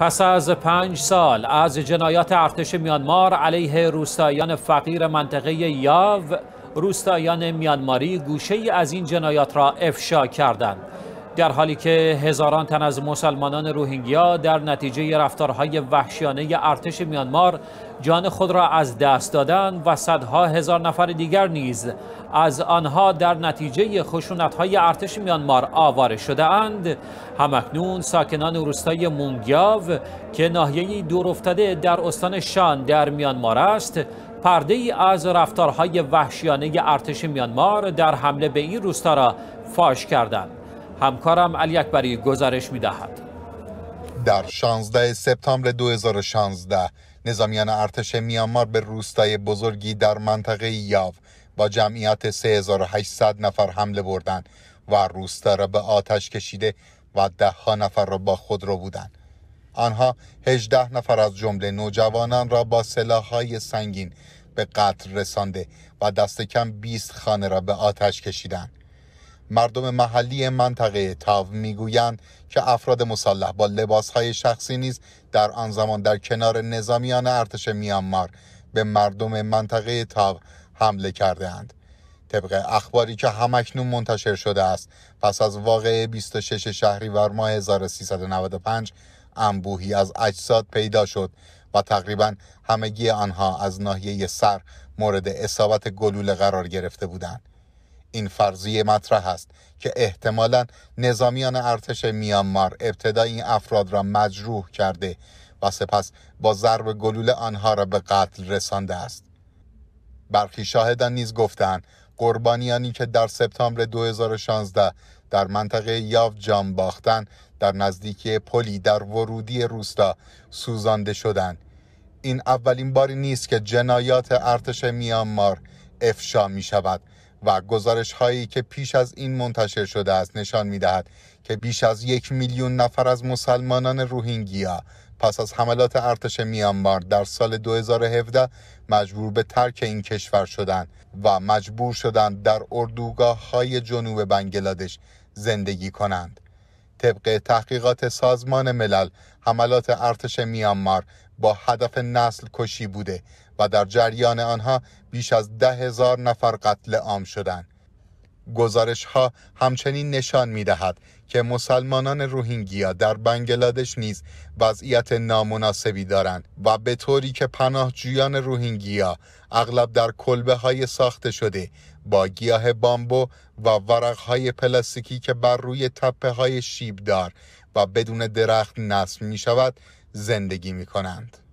پس از پنج سال از جنایات ارتش میانمار علیه روستایان فقیر منطقه یاو روستایان میانماری گوشه از این جنایات را افشا کردند در حالی که هزاران تن از مسلمانان روهینگیا در نتیجه رفتارهای وحشیانه ارتش میانمار جان خود را از دست دادند و صدها هزار نفر دیگر نیز از آنها در نتیجه خشونتهای ارتش میانمار آواره شده اند همکنون ساکنان روستای مونگیاو که ناحیه دورافتاده در استان شان در میانمار است پرده ای از رفتارهای وحشیانه ارتش میانمار در حمله به این روستا را فاش کردند همکارم علی اکبری گزارش دهد در 16 سپتامبر 2016 نظامیان ارتش میانمار به روستای بزرگی در منطقه یاو با جمعیت 3800 نفر حمله بردند و روستا را به آتش کشیده و ده ها نفر را با خود رو بودند آنها 18 نفر از جمله نوجوانان را با سلاح‌های سنگین به قتل رسانده و دست کم 20 خانه را به آتش کشیدند مردم محلی منطقه تاو میگویند که افراد مسلح با لباسهای شخصی نیز در آن زمان در کنار نظامیان ارتش میانمار به مردم منطقه تاو حمله کرده اند. طبق اخباری که همکنون منتشر شده است پس از واقع 26 شهریور ماه 1395 انبوهی از اجساد پیدا شد و تقریبا همگی آنها از ناحیه سر مورد اصابت گلوله قرار گرفته بودند این فرضیه مطرح است که احتمالا نظامیان ارتش میانمار ابتدا این افراد را مجروح کرده و سپس با ضرب گلوله آنها را به قتل رسانده است برخی شاهدان نیز گفتند قربانیانی که در سپتامبر 2016 در منطقه یاو جام باختن در نزدیکی پلی در ورودی روستا سوزانده شدند این اولین باری نیست که جنایات ارتش میانمار افشا می شود و گزارش هایی که پیش از این منتشر شده است نشان می دهد که بیش از یک میلیون نفر از مسلمانان روهینگیا پس از حملات ارتش میانمار در سال 2017 مجبور به ترک این کشور شدند و مجبور شدند در اردوگاه های جنوب بنگلادش زندگی کنند. طبق تحقیقات سازمان ملل حملات ارتش میانمار با هدف نسل کشی بوده و در جریان آنها بیش از ده هزار نفر قتل عام شدند. گزارش ها همچنین نشان می دهد که مسلمانان روهینگیا در بنگلادش نیز وضعیت نامناسبی دارند و به طوری که پناهجویان روهینگیا اغلب در کلبه های ساخته شده با گیاه بامبو و ورق های پلاستیکی که بر روی تپه های شیبدار و بدون درخت نصب می شود زندگی می کنند.